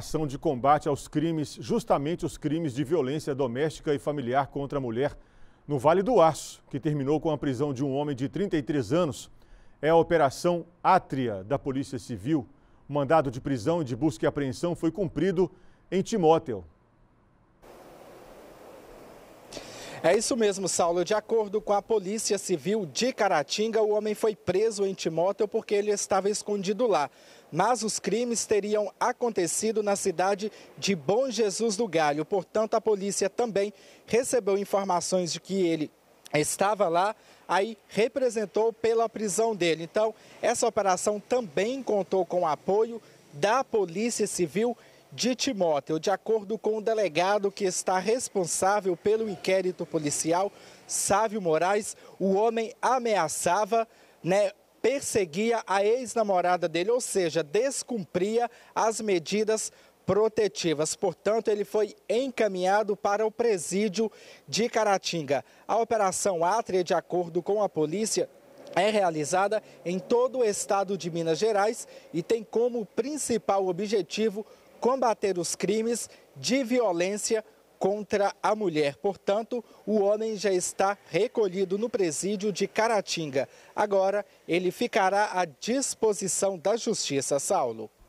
ação de combate aos crimes, justamente os crimes de violência doméstica e familiar contra a mulher no Vale do Aço, que terminou com a prisão de um homem de 33 anos, é a Operação Átria da Polícia Civil. O mandado de prisão e de busca e apreensão foi cumprido em Timóteo, É isso mesmo, Saulo. De acordo com a Polícia Civil de Caratinga, o homem foi preso em Timóteo porque ele estava escondido lá. Mas os crimes teriam acontecido na cidade de Bom Jesus do Galho. Portanto, a polícia também recebeu informações de que ele estava lá, aí representou pela prisão dele. Então, essa operação também contou com o apoio da Polícia Civil de Timóteo. De acordo com o delegado que está responsável pelo inquérito policial, Sávio Moraes, o homem ameaçava, né, perseguia a ex-namorada dele, ou seja, descumpria as medidas protetivas. Portanto, ele foi encaminhado para o presídio de Caratinga. A Operação Átria, de acordo com a polícia, é realizada em todo o estado de Minas Gerais e tem como principal objetivo combater os crimes de violência contra a mulher. Portanto, o homem já está recolhido no presídio de Caratinga. Agora, ele ficará à disposição da Justiça, Saulo.